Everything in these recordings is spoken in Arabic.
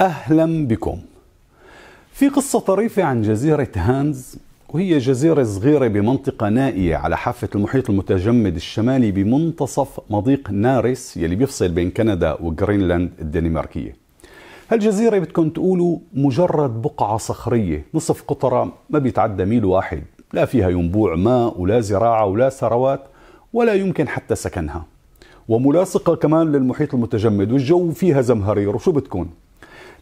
أهلا بكم في قصة طريفة عن جزيرة هانز وهي جزيرة صغيرة بمنطقة نائية على حافة المحيط المتجمد الشمالي بمنتصف مضيق نارس يلي بيفصل بين كندا وغرينلاند الدنماركية هالجزيرة بتكون تقولوا مجرد بقعة صخرية نصف قطرة ما بيتعدى ميل واحد لا فيها ينبوع ماء ولا زراعة ولا ثروات ولا يمكن حتى سكنها وملاصقة كمان للمحيط المتجمد والجو فيها زمهرير وشو بتكون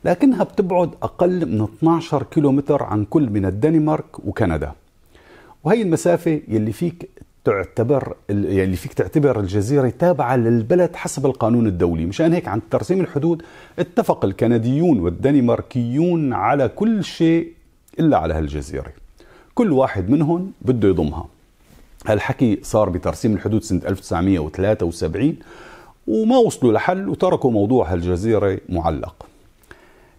لكنها بتبعد أقل من 12 كيلومتر عن كل من الدنمارك وكندا وهي المسافة يلي فيك تعتبر يعني فيك تعتبر الجزيرة تابعة للبلد حسب القانون الدولي مشان هيك عن ترسيم الحدود اتفق الكنديون والدنماركيون على كل شيء إلا على هالجزيرة كل واحد منهم بده يضمها هالحكي صار بترسيم الحدود سنة 1973 وما وصلوا لحل وتركوا موضوع هالجزيرة معلق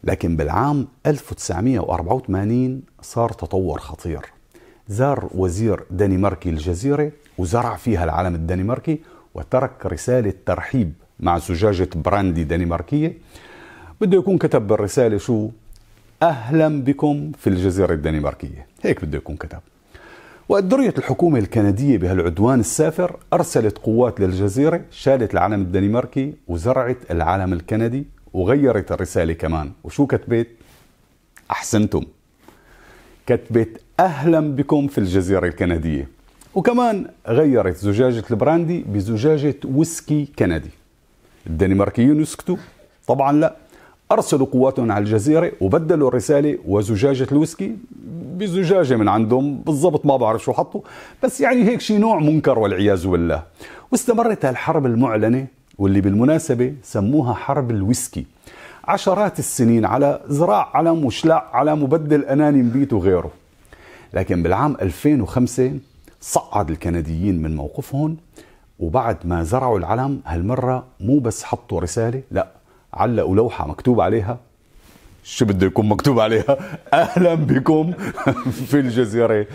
لكن بالعام 1984 صار تطور خطير زار وزير دنماركي الجزيرة وزرع فيها العلم الدنماركي وترك رسالة ترحيب مع زجاجة براندي دنماركية بده يكون كتب بالرسالة شو أهلا بكم في الجزيرة الدنماركية هيك بده يكون كتب وأدريت الحكومة الكندية بهالعدوان السافر أرسلت قوات للجزيرة شالت العلم الدنماركي وزرعت العلم الكندي وغيرت الرسالة كمان وشو كتبت أحسنتم كتبت أهلا بكم في الجزيرة الكندية وكمان غيرت زجاجة البراندي بزجاجة ويسكي كندي الدنماركيين يسكتوا طبعا لا أرسلوا قواتهم على الجزيرة وبدلوا الرسالة وزجاجة الويسكي بزجاجة من عندهم بالضبط ما بعرف شو حطوا بس يعني هيك شي نوع منكر والعياذ بالله واستمرت هالحرب المعلنة واللي بالمناسبة سموها حرب الويسكي عشرات السنين على زراع علم وشلع علم وبدل أناني مبيت وغيره لكن بالعام 2005 صعد الكنديين من موقفهم وبعد ما زرعوا العلم هالمرة مو بس حطوا رسالة لا علقوا لوحة مكتوب عليها شو بده يكون مكتوب عليها أهلا بكم في الجزيرة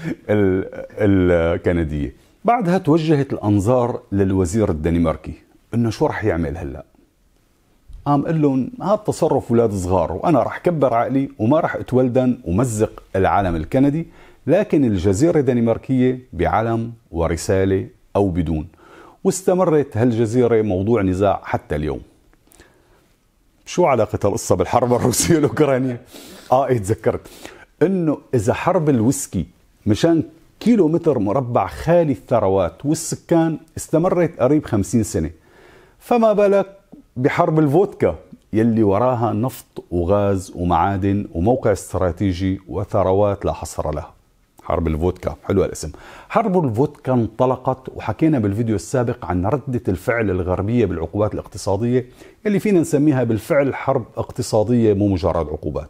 الكندية بعدها توجهت الأنظار للوزير الدنماركي انه شو راح يعمل هلا قام قال لهم هذا تصرف اولاد صغار وانا راح كبر عقلي وما راح اتولدن ومزق العلم الكندي لكن الجزيره الدنماركيه بعلم ورساله او بدون واستمرت هالجزيره موضوع نزاع حتى اليوم شو علاقة القصة بالحرب الروسية الأوكرانية؟ آه إيه تذكرت إنه إذا حرب الويسكي مشان كيلو متر مربع خالي الثروات والسكان استمرت قريب 50 سنة فما بالك بحرب الفودكا يلي وراها نفط وغاز ومعادن وموقع استراتيجي وثروات لا حصر لها حرب الفودكا حلو الاسم حرب الفودكا انطلقت وحكينا بالفيديو السابق عن ردة الفعل الغربية بالعقوبات الاقتصادية اللي فينا نسميها بالفعل حرب اقتصادية مو مجرد عقوبات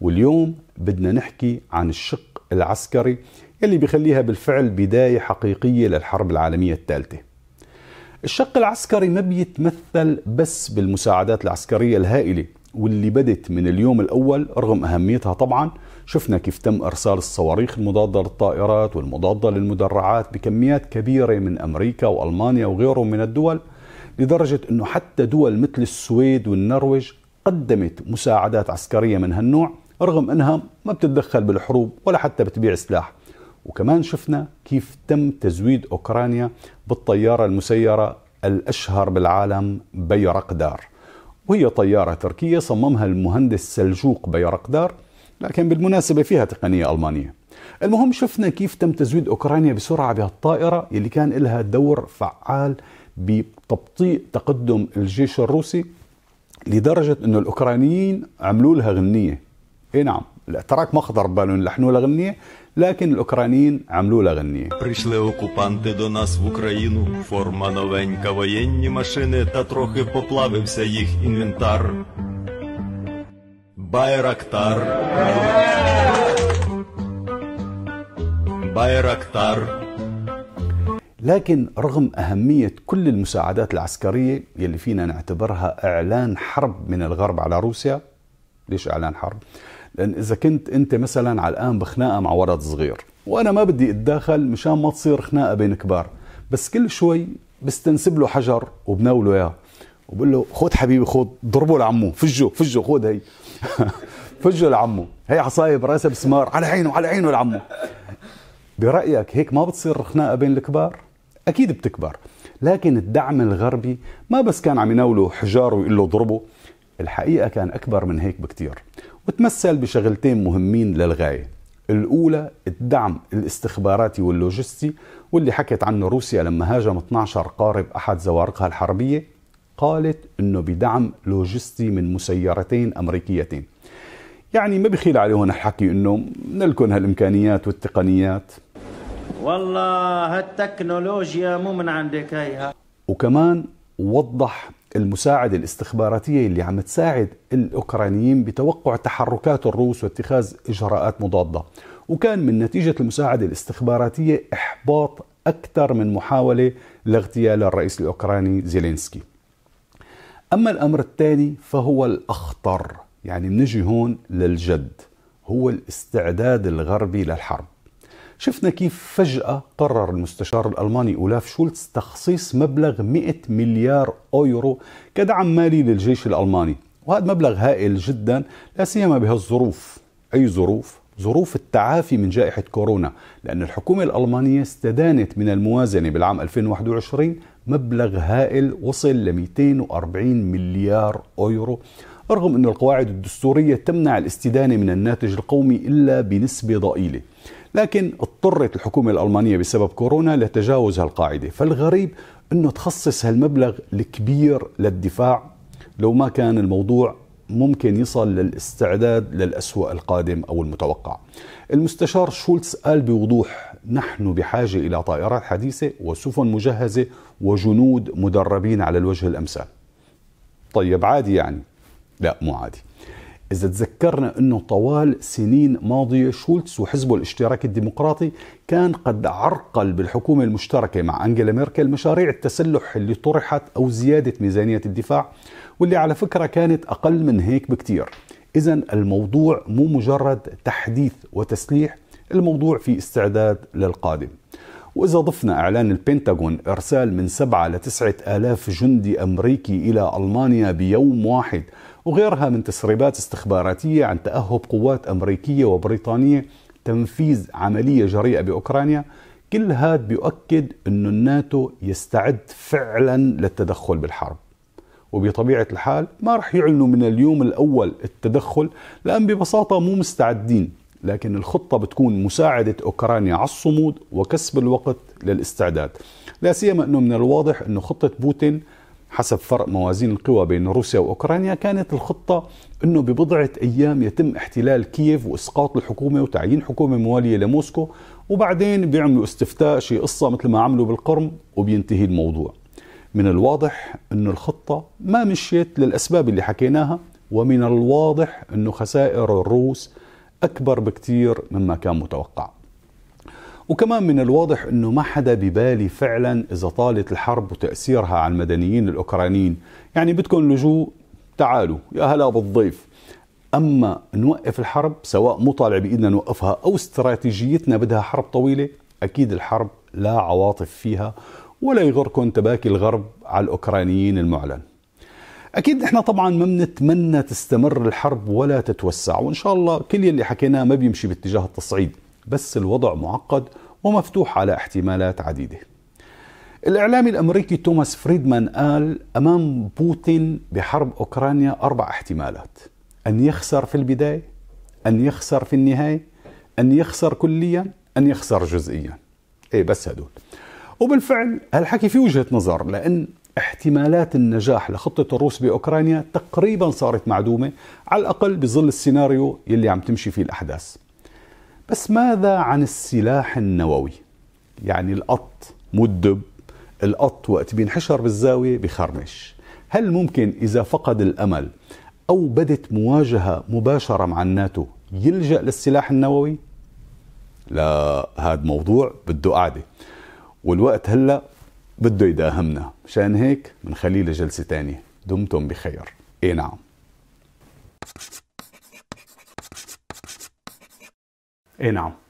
واليوم بدنا نحكي عن الشق العسكري اللي بيخليها بالفعل بداية حقيقية للحرب العالمية الثالثة الشق العسكري ما بيتمثل بس بالمساعدات العسكرية الهائلة واللي بدت من اليوم الأول رغم أهميتها طبعا شفنا كيف تم إرسال الصواريخ المضادة للطائرات والمضادة للمدرعات بكميات كبيرة من أمريكا وألمانيا وغيرهم من الدول لدرجة أنه حتى دول مثل السويد والنرويج قدمت مساعدات عسكرية من هالنوع رغم أنها ما بتتدخل بالحروب ولا حتى بتبيع سلاح وكمان شفنا كيف تم تزويد أوكرانيا بالطيارة المسيرة الأشهر بالعالم بيرقدار وهي طيارة تركية صممها المهندس سلجوق بيرقدار لكن بالمناسبة فيها تقنية ألمانية المهم شفنا كيف تم تزويد أوكرانيا بسرعة بهالطائرة اللي كان لها دور فعال بتبطيء تقدم الجيش الروسي لدرجة أنه الأوكرانيين عملوا لها غنية إيه نعم الاتراك ما خضر بالهم لحنوا له لكن الاوكرانيين عملوا له غنيه прийшли окупанти до нас в Україну форма новенька воєнні машини та трохи поплавився їх інвентар Байрактар Байрактар لكن رغم أهمية كل المساعدات العسكرية يلي فينا نعتبرها إعلان حرب من الغرب على روسيا ليش إعلان حرب؟ لان اذا كنت انت مثلا علقان بخناقه مع ولد صغير وانا ما بدي اتداخل مشان ما تصير خناقه بين كبار بس كل شوي بستنسب له حجر وبناوله اياه وبقول له خذ حبيبي خذ ضربه لعمه فجه فجه خذ هي فجه لعمه هي عصايه براسه بسمار على عينه على عينه لعمه برايك هيك ما بتصير خناقه بين الكبار اكيد بتكبر لكن الدعم الغربي ما بس كان عم يناوله حجار ويقول له ضربه الحقيقة كان أكبر من هيك بكتير وتمثل بشغلتين مهمين للغاية الأولى الدعم الاستخباراتي واللوجستي واللي حكت عنه روسيا لما هاجم 12 قارب أحد زوارقها الحربية قالت أنه بدعم لوجستي من مسيرتين أمريكيتين يعني ما بخيل عليهم الحكي أنه نلكن هالإمكانيات والتقنيات والله هالتكنولوجيا مو من عندك هيها وكمان وضح المساعدة الاستخباراتية اللي عم تساعد الأوكرانيين بتوقع تحركات الروس واتخاذ إجراءات مضادة وكان من نتيجة المساعدة الاستخباراتية إحباط أكثر من محاولة لاغتيال الرئيس الأوكراني زيلينسكي أما الأمر الثاني فهو الأخطر يعني بنجي هون للجد هو الاستعداد الغربي للحرب شفنا كيف فجأة قرر المستشار الألماني أولاف شولتز تخصيص مبلغ 100 مليار أورو كدعم مالي للجيش الألماني وهذا مبلغ هائل جدا لا سيما بهالظروف أي ظروف؟ ظروف التعافي من جائحة كورونا لأن الحكومة الألمانية استدانت من الموازنة بالعام 2021 مبلغ هائل وصل ل 240 مليار أورو رغم أن القواعد الدستورية تمنع الاستدانة من الناتج القومي إلا بنسبة ضئيلة لكن اضطرت الحكومة الألمانية بسبب كورونا لتجاوز هالقاعدة فالغريب أنه تخصص هالمبلغ الكبير للدفاع لو ما كان الموضوع ممكن يصل للاستعداد للأسوأ القادم أو المتوقع المستشار شولتز قال بوضوح نحن بحاجة إلى طائرات حديثة وسفن مجهزة وجنود مدربين على الوجه الأمثال طيب عادي يعني لا مو عادي إذا تذكرنا أنه طوال سنين ماضية شولتس وحزبه الاشتراكي الديمقراطي كان قد عرقل بالحكومة المشتركة مع أنجيلا ميركل مشاريع التسلح اللي طرحت أو زيادة ميزانية الدفاع واللي على فكرة كانت أقل من هيك بكتير إذا الموضوع مو مجرد تحديث وتسليح الموضوع في استعداد للقادم وإذا ضفنا إعلان البنتاغون إرسال من سبعة لتسعة آلاف جندي أمريكي إلى ألمانيا بيوم واحد وغيرها من تسريبات استخباراتية عن تأهب قوات أمريكية وبريطانية تنفيذ عملية جريئة بأوكرانيا كل هذا بيؤكد أن الناتو يستعد فعلا للتدخل بالحرب وبطبيعة الحال ما رح يعلنوا من اليوم الأول التدخل لأن ببساطة مو مستعدين لكن الخطة بتكون مساعدة أوكرانيا على الصمود وكسب الوقت للاستعداد لا سيما أنه من الواضح أنه خطة بوتين حسب فرق موازين القوى بين روسيا واوكرانيا كانت الخطه انه ببضعه ايام يتم احتلال كييف واسقاط الحكومه وتعيين حكومه مواليه لموسكو وبعدين بيعملوا استفتاء شي قصه مثل ما عملوا بالقرم وبينتهي الموضوع من الواضح انه الخطه ما مشيت للاسباب اللي حكيناها ومن الواضح انه خسائر الروس اكبر بكثير مما كان متوقع وكمان من الواضح انه ما حدا ببالي فعلا اذا طالت الحرب وتاثيرها على المدنيين الاوكرانيين يعني بدكم لجوء تعالوا يا هلا بالضيف اما نوقف الحرب سواء مو طالع بايدنا نوقفها او استراتيجيتنا بدها حرب طويله اكيد الحرب لا عواطف فيها ولا يغركم تباكي الغرب على الاوكرانيين المعلن اكيد نحن طبعا ما بنتمنى تستمر الحرب ولا تتوسع وان شاء الله كل يلي حكيناه ما بيمشي باتجاه التصعيد بس الوضع معقد ومفتوح على احتمالات عديده. الإعلامي الأمريكي توماس فريدمان قال أمام بوتين بحرب أوكرانيا أربع احتمالات أن يخسر في البداية أن يخسر في النهاية أن يخسر كليا أن يخسر جزئيا إيه بس هدول وبالفعل هالحكي في وجهة نظر لأن احتمالات النجاح لخطة الروس بأوكرانيا تقريبا صارت معدومة على الأقل بظل السيناريو يلي عم تمشي فيه الأحداث بس ماذا عن السلاح النووي يعني القط مو الدب القط وقت بينحشر بالزاوية بخرمش هل ممكن إذا فقد الأمل أو بدت مواجهة مباشرة مع الناتو يلجأ للسلاح النووي؟ لا هذا موضوع بده قعدة والوقت هلأ بده يداهمنا مشان هيك بنخليه لجلسة تانية دمتم بخير اي نعم E é não.